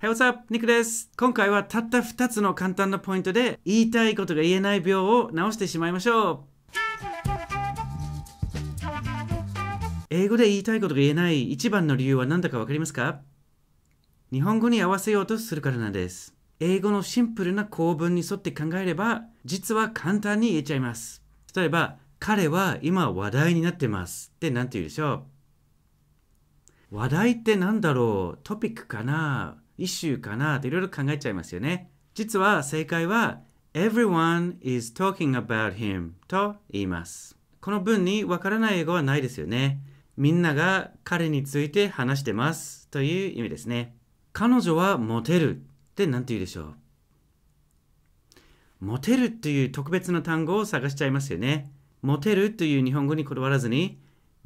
Hey, what's up? ニクです。今回はたった2つの簡単なポイントで言いたいことが言えない病を治してしまいましょう。英語で言いたいことが言えない一番の理由は何だかわかりますか日本語に合わせようとするからなんです。英語のシンプルな構文に沿って考えれば、実は簡単に言えちゃいます。例えば、彼は今話題になってますって何て言うでしょう話題って何だろうトピックかなイシューかないろいろ考えちゃいますよね。実は正解は Everyone is talking about him と言います。この文にわからない英語はないですよね。みんなが彼について話してますという意味ですね。彼女はモテるって何て言うでしょうモテるっていう特別な単語を探しちゃいますよね。モテるという日本語にこだわらずに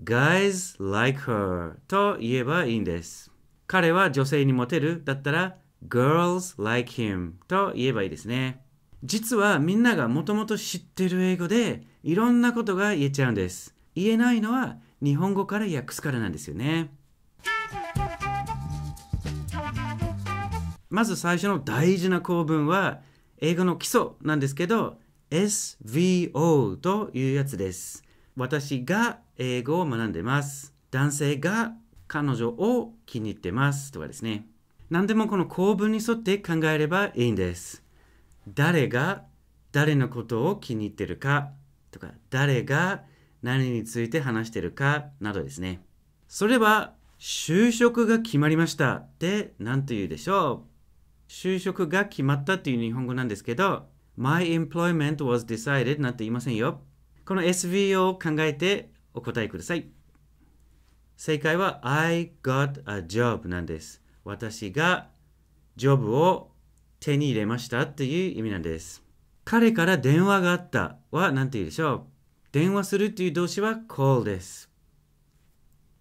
Guys like her と言えばいいんです。彼は女性にモテるだったら girls like him と言えばいいですね。実はみんながもともと知ってる英語でいろんなことが言えちゃうんです。言えないのは日本語から訳すからなんですよね。まず最初の大事な構文は英語の基礎なんですけど SVO というやつです。私が英語を学んでます。男性が彼女を気に入ってますとかですね。何でもこの構文に沿って考えればいいんです。誰が誰のことを気に入ってるかとか、誰が何について話してるかなどですね。それは、就職が決まりましたって何と言うでしょう就職が決まったという日本語なんですけど、My employment was decided なんて言いませんよ。この SVO を考えてお答えください。正解は I got a job なんです。私がジョブを手に入れましたっていう意味なんです。彼から電話があったは何て言うでしょう電話するという動詞は call です。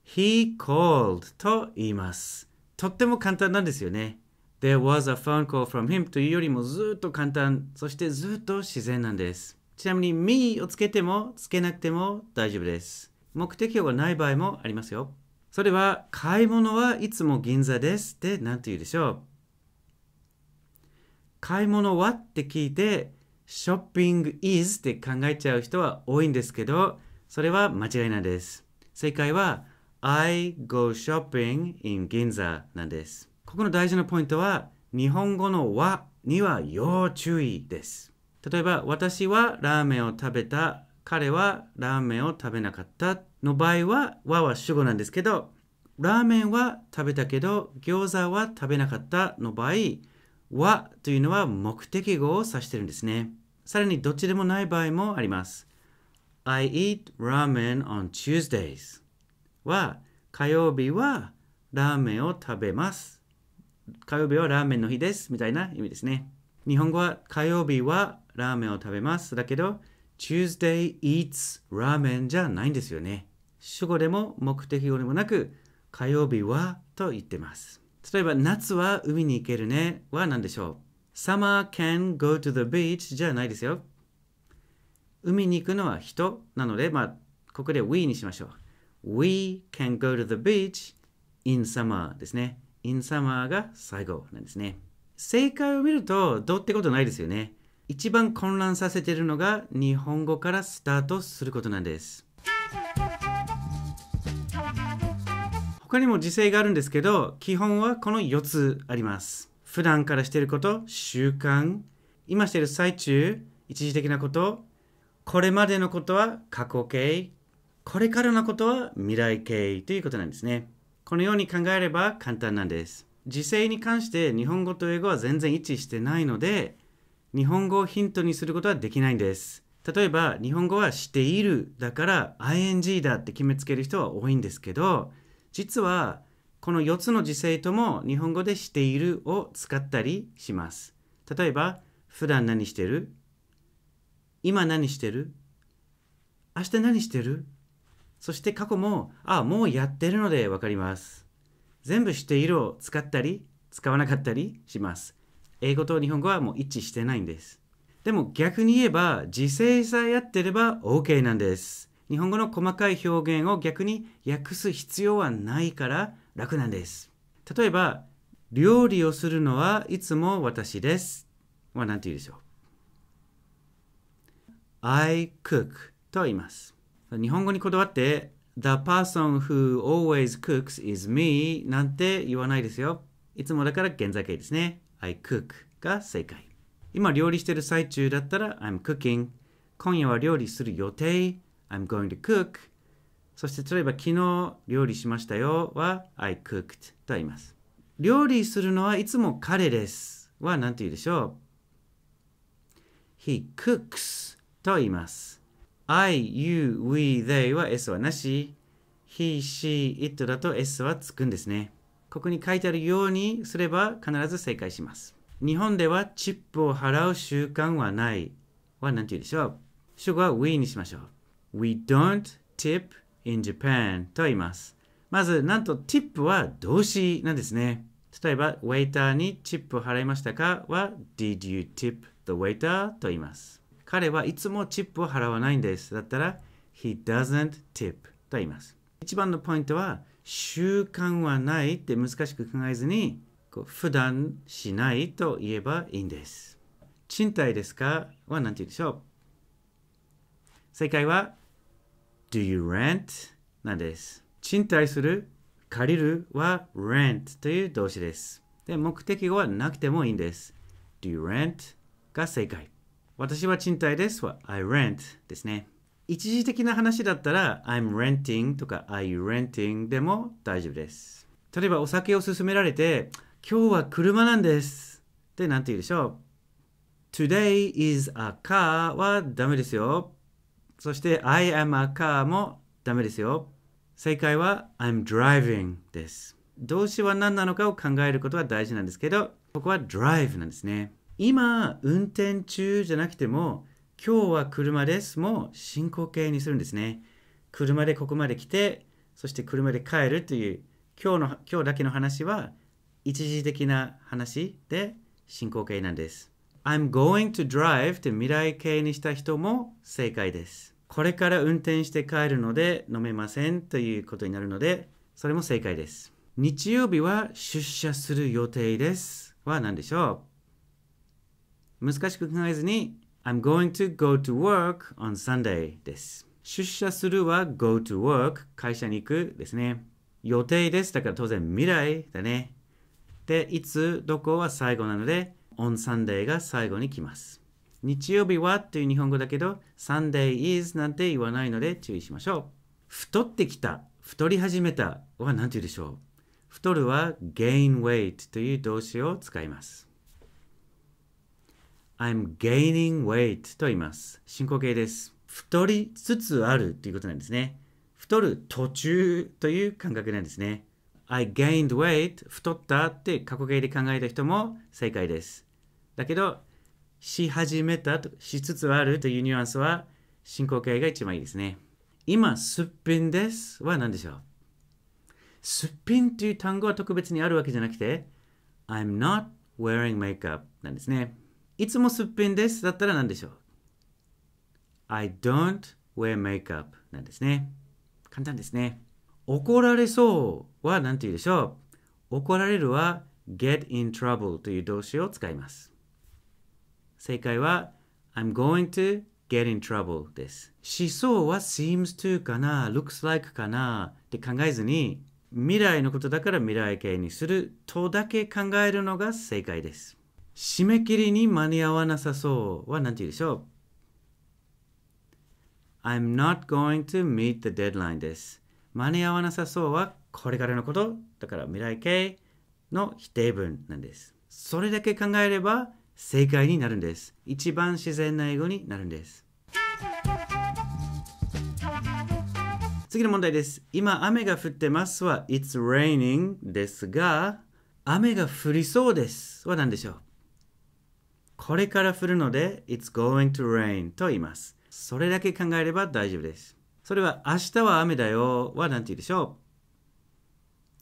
He called と言います。とっても簡単なんですよね。There was a phone call from him というよりもずっと簡単、そしてずっと自然なんです。ちなみに me をつけてもつけなくても大丈夫です。目的語がない場合もありますよ。それは、買い物はいつも銀座ですって何て言うでしょう。買い物はって聞いて、ショッピング is って考えちゃう人は多いんですけど、それは間違いなんです。正解は、I go shopping in 銀座なんです。ここの大事なポイントは、日本語のはには要注意です。例えば、私はラーメンを食べた彼はラーメンを食べなかったの場合は、和は主語なんですけど、ラーメンは食べたけど、餃子は食べなかったの場合、和というのは目的語を指してるんですね。さらにどっちでもない場合もあります。I eat ramen on Tuesdays は火曜日はラーメンを食べます。火曜日はラーメンの日ですみたいな意味ですね。日本語は火曜日はラーメンを食べますだけど Tuesday eats ramen じゃないんですよね。主語でも目的語でもなく、火曜日はと言ってます。例えば、夏は海に行けるねは何でしょう ?Summer can go to the beach じゃないですよ。海に行くのは人なので、まあ、ここで we にしましょう。We can go to the beach in summer ですね。in summer が最後なんですね。正解を見ると、どうってことないですよね。一番混乱させているのが日本語からスタートすることなんです他にも時制があるんですけど基本はこの4つあります普段からしていること習慣今している最中一時的なことこれまでのことは過去形これからのことは未来形ということなんですねこのように考えれば簡単なんです時制に関して日本語と英語は全然一致してないので日本語をヒントにすることはできないんです。例えば日本語はしているだから ing だって決めつける人は多いんですけど実はこの4つの時制とも日本語でしているを使ったりします。例えば普段何してる今何してる明日何してるそして過去もあもうやってるのでわかります。全部しているを使ったり使わなかったりします。英語と日本語はもう一致してないんです。でも逆に言えば、時制さえやってれば OK なんです。日本語の細かい表現を逆に訳す必要はないから楽なんです。例えば、料理をするのはいつも私です。は何て言うでしょう ?I cook と言います。日本語にこだわって The person who always cooks is me なんて言わないですよ。いつもだから現在形ですね。I cook が正解。今料理してる最中だったら I'm cooking。今夜は料理する予定 I'm going to cook。そして例えば昨日料理しましたよは I cooked と言います。料理するのはいつも彼ですは何て言うでしょう ?He cooks と言います。I, you, we, they は S はなし。He, she, it だと S はつくんですね。ここに書いてあるようにすれば必ず正解します。日本ではチップを払う習慣はないは何て言うでしょう主語は we にしましょう。We don't tip in Japan と言います。まず、なんと tip は動詞なんですね。例えば、ウェイターにチップを払いましたかは Did you tip the waiter? と言います。彼はいつもチップを払わないんです。だったら He doesn't tip と言います。一番のポイントは習慣はないって難しく考えずにこう普段しないと言えばいいんです。賃貸ですかは何て言うでしょう正解は Do you rent? なんです。賃貸する、借りるは rent という動詞です。で、目的語はなくてもいいんです。Do you rent? が正解。私は賃貸ですは I rent ですね。一時的な話だったら I'm renting とか Are you renting でも大丈夫です。例えばお酒を勧められて今日は車なんですって何て言うでしょう ?Today is a car はダメですよ。そして I am a car もダメですよ。正解は I'm driving です。動詞は何なのかを考えることは大事なんですけど、ここは drive なんですね。今、運転中じゃなくても、今日は車ですも進行形にするんですね。車でここまで来て、そして車で帰るという、今日の、今日だけの話は一時的な話で進行形なんです。I'm going to drive って未来形にした人も正解です。これから運転して帰るので飲めませんということになるので、それも正解です。日曜日は出社する予定です。は何でしょう難しく考えずに I'm going to go to work on Sunday です。出社するは go to work 会社に行くですね。予定です。だから当然未来だね。で、いつ、どこは最後なので on Sunday が最後に来ます。日曜日はという日本語だけど Sunday is なんて言わないので注意しましょう。太ってきた、太り始めたは何て言うでしょう太るは gain weight という動詞を使います。I'm gaining weight と言います。進行形です。太りつつあるということなんですね。太る途中という感覚なんですね。I gained weight 太ったって過去形で考えた人も正解です。だけど、し始めたと、しつつあるというニュアンスは進行形が一番いいですね。今、すっぴんですは何でしょうすっぴんという単語は特別にあるわけじゃなくて、I'm not wearing makeup なんですね。いつもすっぴんです。だったら何でしょう ?I don't wear makeup なんですね。簡単ですね。怒られそうは何て言うでしょう怒られるは get in trouble という動詞を使います。正解は I'm going to get in trouble です。思想は seems to かな、looks like かなって考えずに未来のことだから未来形にするとだけ考えるのが正解です。締め切りに間に合わなさそうは何て言うでしょう ?I'm not going to meet the deadline です。間に合わなさそうはこれからのこと、だから未来形の否定文なんです。それだけ考えれば正解になるんです。一番自然な英語になるんです。次の問題です。今雨が降ってますは It's raining ですが雨が降りそうですは何でしょうこれから降るので It's going to rain と言います。それだけ考えれば大丈夫です。それは明日は雨だよは何て言うでしょ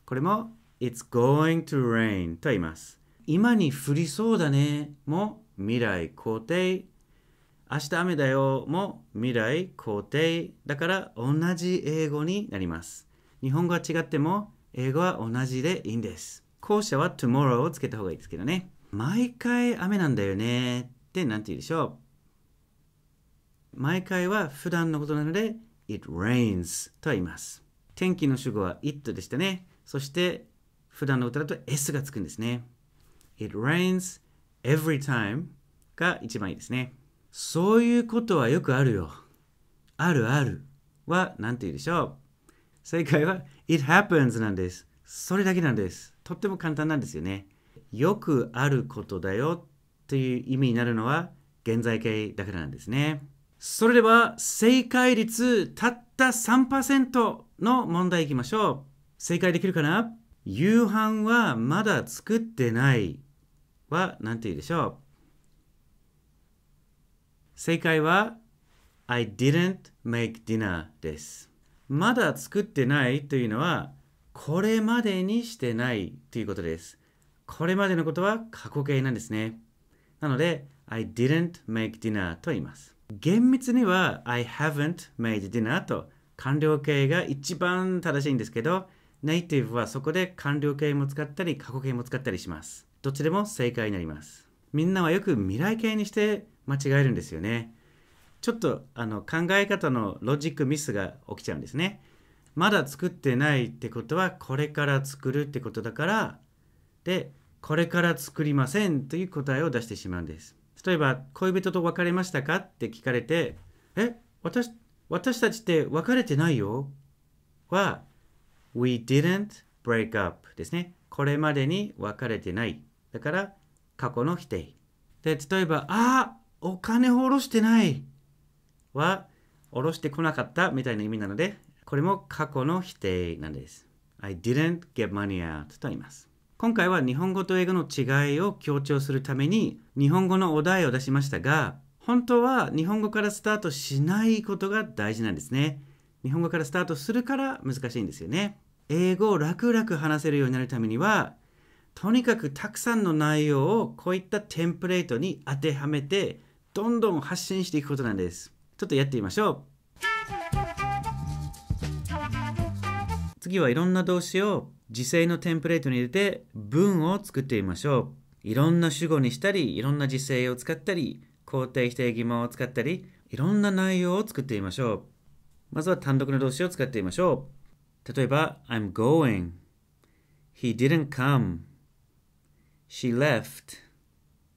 うこれも It's going to rain と言います。今に降りそうだねも未来肯定。明日雨だよも未来肯定。だから同じ英語になります。日本語は違っても英語は同じでいいんです。後者は tomorrow をつけた方がいいですけどね。毎回雨なんだよねって何て言うでしょう毎回は普段のことなので It rains とは言います天気の主語は it でしたねそして普段の歌だと s がつくんですね It rains every time が一番いいですねそういうことはよくあるよあるあるは何て言うでしょう正解は It happens なんですそれだけなんですとっても簡単なんですよねよくあることだよという意味になるのは現在形だからなんですね。それでは正解率たった3%の問題いきましょう。正解できるかな夕飯はまだ作ってないは何て言うでしょう正解は I didn't make dinner です。まだ作ってないというのはこれまでにしてないということです。これまでのことは過去形なんですね。なので、I didn't make dinner と言います。厳密には I haven't made dinner と完了形が一番正しいんですけど、ネイティブはそこで完了形も使ったり過去形も使ったりします。どっちでも正解になります。みんなはよく未来形にして間違えるんですよね。ちょっとあの考え方のロジックミスが起きちゃうんですね。まだ作ってないってことはこれから作るってことだからでこれから作りませんという答えを出してしまうんです例えば恋人と別れましたかって聞かれてえ私私たちって別れてないよは We didn't break up ですねこれまでに別れてないだから過去の否定で例えばあお金を下ろしてないは下ろしてこなかったみたいな意味なのでこれも過去の否定なんです I didn't get money out と言います今回は日本語と英語の違いを強調するために日本語のお題を出しましたが本当は日本語からスタートしないことが大事なんですね日本語からスタートするから難しいんですよね英語を楽々話せるようになるためにはとにかくたくさんの内容をこういったテンプレートに当てはめてどんどん発信していくことなんですちょっとやってみましょう次はいろんな動詞を時制のテンプレートに入れて文を作ってみましょう。いろんな主語にしたり、いろんな時制を使ったり、肯定否定疑問を使ったり、いろんな内容を作ってみましょう。まずは単独の動詞を使ってみましょう。例えば、I'm going. He didn't come. She left.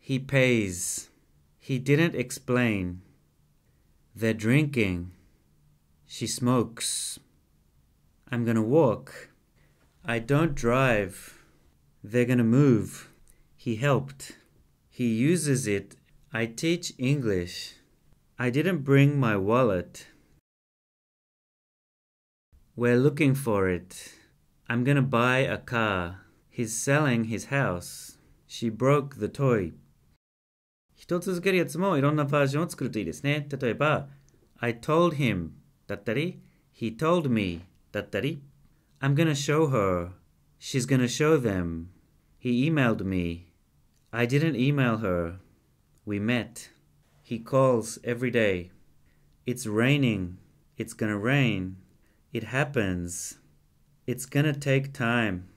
He pays. He didn't explain. They're drinking. She smokes. I'm gonna walk. I don't drive. They're gonna move. He helped. He uses it. I teach English. I didn't bring my wallet. We're looking for it. I'm gonna buy a car. He's selling his house. She broke the toy. 人を続けるやつもいろんなバージョンを作るといいですね。例えば、I told him だったり、He told me だったり。I'm gonna show her. She's gonna show them. He emailed me. I didn't email her. We met. He calls every day. It's raining. It's gonna rain. It happens. It's gonna take time.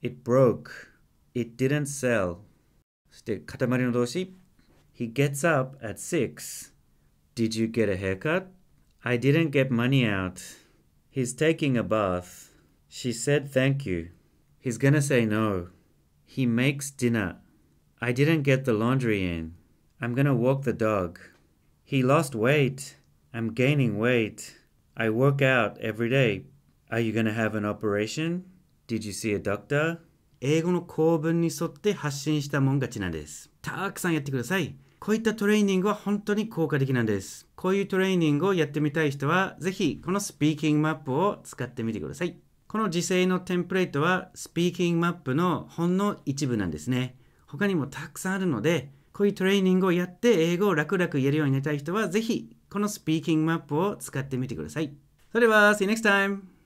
It broke. It didn't sell. He gets up at 6. Did you get a haircut? I didn't get money out. He's taking a bath. She said thank you. He's gonna say no. He makes dinner. I didn't get the laundry in. I'm gonna walk the dog. He lost weight. I'm gaining weight. I work out every day. Are you gonna have an operation? Did you see a doctor? 英語の構文に沿って発信したもん勝ちなんです。たくさんやってください。こういったトレーニングは本当に効果的なんです。こういうトレーニングをやってみたい人は、ぜひこのスピーキングマップを使ってみてください。この時制のテンプレートはスピーキングマップのほんの一部なんですね。他にもたくさんあるので、こういうトレーニングをやって英語を楽々言えるようになりたい人は、ぜひこのスピーキングマップを使ってみてください。それでは、See you next time!